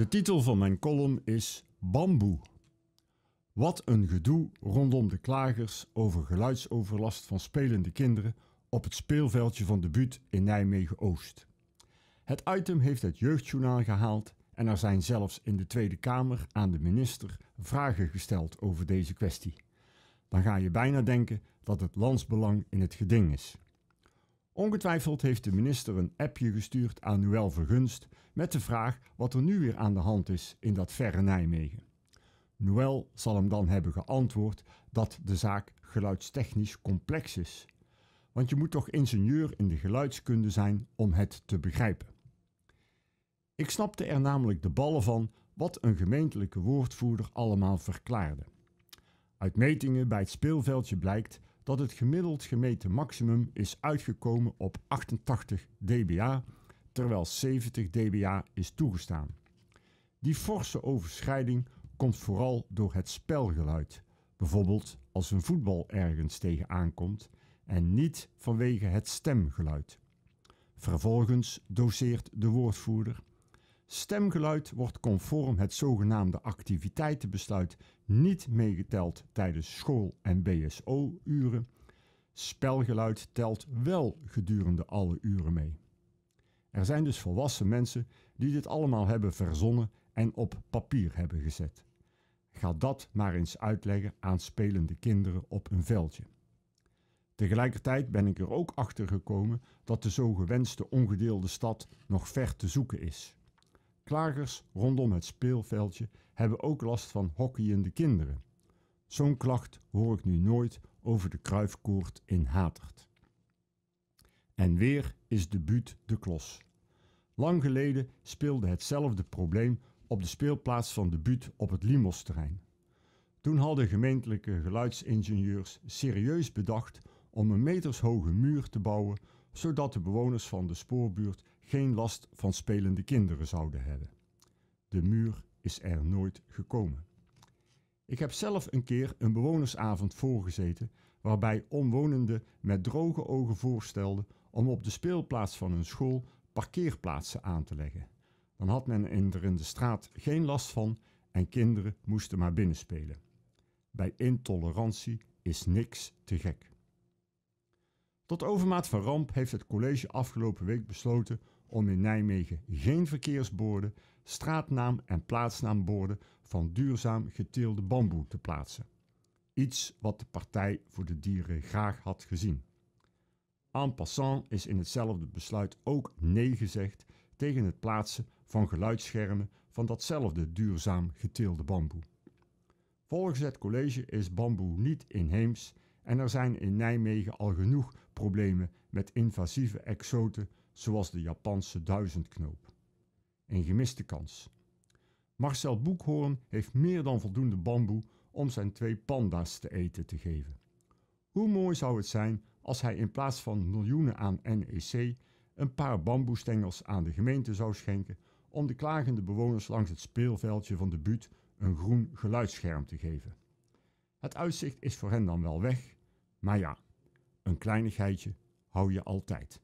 De titel van mijn column is Bamboe. Wat een gedoe rondom de klagers over geluidsoverlast van spelende kinderen op het speelveldje van de buurt in Nijmegen-Oost. Het item heeft het jeugdjournaal gehaald en er zijn zelfs in de Tweede Kamer aan de minister vragen gesteld over deze kwestie. Dan ga je bijna denken dat het landsbelang in het geding is. Ongetwijfeld heeft de minister een appje gestuurd aan Noël Vergunst met de vraag wat er nu weer aan de hand is in dat verre Nijmegen. Noël zal hem dan hebben geantwoord dat de zaak geluidstechnisch complex is. Want je moet toch ingenieur in de geluidskunde zijn om het te begrijpen. Ik snapte er namelijk de ballen van wat een gemeentelijke woordvoerder allemaal verklaarde. Uit metingen bij het speelveldje blijkt dat het gemiddeld gemeten maximum is uitgekomen op 88 dBA, terwijl 70 dBA is toegestaan. Die forse overschrijding komt vooral door het spelgeluid, bijvoorbeeld als een voetbal ergens tegen aankomt, en niet vanwege het stemgeluid. Vervolgens doseert de woordvoerder Stemgeluid wordt conform het zogenaamde activiteitenbesluit niet meegeteld tijdens school- en BSO-uren. Spelgeluid telt wel gedurende alle uren mee. Er zijn dus volwassen mensen die dit allemaal hebben verzonnen en op papier hebben gezet. Ga dat maar eens uitleggen aan spelende kinderen op een veldje. Tegelijkertijd ben ik er ook achter gekomen dat de zo gewenste ongedeelde stad nog ver te zoeken is. Slagers rondom het speelveldje hebben ook last van hockeyende kinderen. Zo'n klacht hoor ik nu nooit over de kruifkoord in Hatert. En weer is de buut de klos. Lang geleden speelde hetzelfde probleem op de speelplaats van de buut op het Limosterrein. Toen hadden gemeentelijke geluidsingenieurs serieus bedacht om een metershoge muur te bouwen, zodat de bewoners van de spoorbuurt geen last van spelende kinderen zouden hebben. De muur is er nooit gekomen. Ik heb zelf een keer een bewonersavond voorgezeten waarbij omwonenden met droge ogen voorstelden om op de speelplaats van hun school parkeerplaatsen aan te leggen. Dan had men er in de straat geen last van en kinderen moesten maar binnenspelen. Bij intolerantie is niks te gek. Tot overmaat van ramp heeft het college afgelopen week besloten om in Nijmegen geen verkeersborden, straatnaam en plaatsnaamborden van duurzaam geteelde bamboe te plaatsen. Iets wat de Partij voor de Dieren graag had gezien. En passant is in hetzelfde besluit ook nee gezegd tegen het plaatsen van geluidsschermen van datzelfde duurzaam geteelde bamboe. Volgens het college is bamboe niet inheems en er zijn in Nijmegen al genoeg problemen met invasieve exoten zoals de Japanse duizendknoop. Een gemiste kans. Marcel Boekhoorn heeft meer dan voldoende bamboe om zijn twee panda's te eten te geven. Hoe mooi zou het zijn als hij in plaats van miljoenen aan NEC een paar bamboestengels aan de gemeente zou schenken om de klagende bewoners langs het speelveldje van de buurt een groen geluidsscherm te geven. Het uitzicht is voor hen dan wel weg, maar ja, een kleinigheidje hou je altijd.